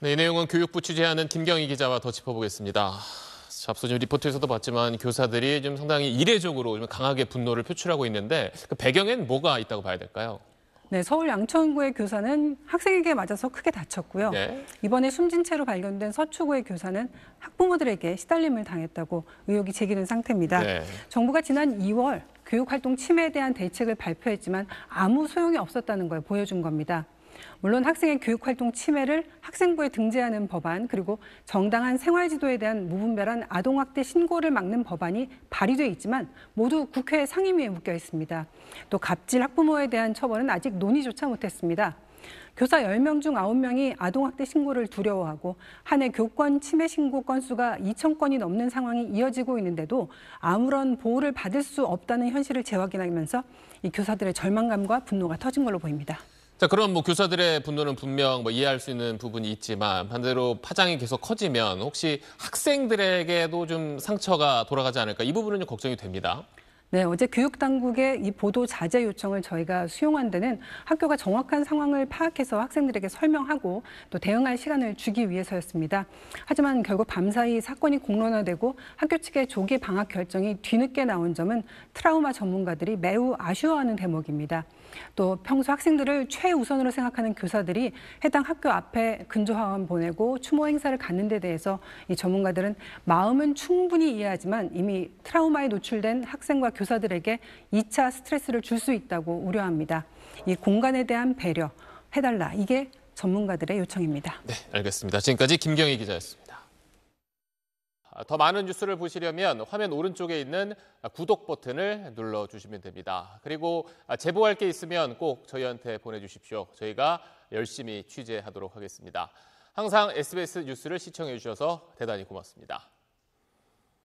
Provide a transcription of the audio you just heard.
네, 이 내용은 교육부 취재하는 김경희 기자와 더 짚어보겠습니다. 앞서 좀 리포트에서도 봤지만 교사들이 좀 상당히 이례적으로 좀 강하게 분노를 표출하고 있는데 그 배경엔 뭐가 있다고 봐야 될까요? 네, 서울 양천구의 교사는 학생에게 맞아서 크게 다쳤고요. 네. 이번에 숨진 채로 발견된 서초구의 교사는 학부모들에게 시달림을 당했다고 의혹이 제기된 상태입니다. 네. 정부가 지난 2월 교육활동 침해에 대한 대책을 발표했지만 아무 소용이 없었다는 걸 보여준 겁니다. 물론 학생의 교육활동 침해를 학생부에 등재하는 법안 그리고 정당한 생활지도에 대한 무분별한 아동학대 신고를 막는 법안이 발의돼 있지만 모두 국회 상임위에 묶여 있습니다. 또 갑질 학부모에 대한 처벌은 아직 논의조차 못했습니다. 교사 10명 중 9명이 아동학대 신고를 두려워하고 한해 교권 침해 신고 건수가 2천 건이 넘는 상황이 이어지고 있는데도 아무런 보호를 받을 수 없다는 현실을 재확인하면서 이 교사들의 절망감과 분노가 터진 걸로 보입니다. 자, 그럼 뭐 교사들의 분노는 분명 뭐 이해할 수 있는 부분이 있지만 반대로 파장이 계속 커지면 혹시 학생들에게도 좀 상처가 돌아가지 않을까 이 부분은 좀 걱정이 됩니다. 네, 어제 교육당국의 이 보도 자제 요청을 저희가 수용한 데는 학교가 정확한 상황을 파악해서 학생들에게 설명하고 또 대응할 시간을 주기 위해서였습니다. 하지만 결국 밤사이 사건이 공론화되고 학교 측의 조기 방학 결정이 뒤늦게 나온 점은 트라우마 전문가들이 매우 아쉬워하는 대목입니다. 또 평소 학생들을 최우선으로 생각하는 교사들이 해당 학교 앞에 근조화원 보내고 추모 행사를 갖는 데 대해서 이 전문가들은 마음은 충분히 이해하지만 이미 트라우마에 노출된 학생과 교사들에게 2차 스트레스를 줄 수 있다고 우려합니다. 이 공간에 대한 배려 해달라. 이게 전문가들의 요청입니다. 네, 알겠습니다. 지금까지 김경희 기자였습니다. 아, 더 많은 뉴스를 보시려면 화면 오른쪽에 있는 구독 버튼을 눌러주시면 됩니다. 그리고 아, 제보할 게 있으면 꼭 저희한테 보내주십시오. 저희가 열심히 취재하도록 하겠습니다. 항상 SBS 뉴스를 시청해 주셔서 대단히 고맙습니다.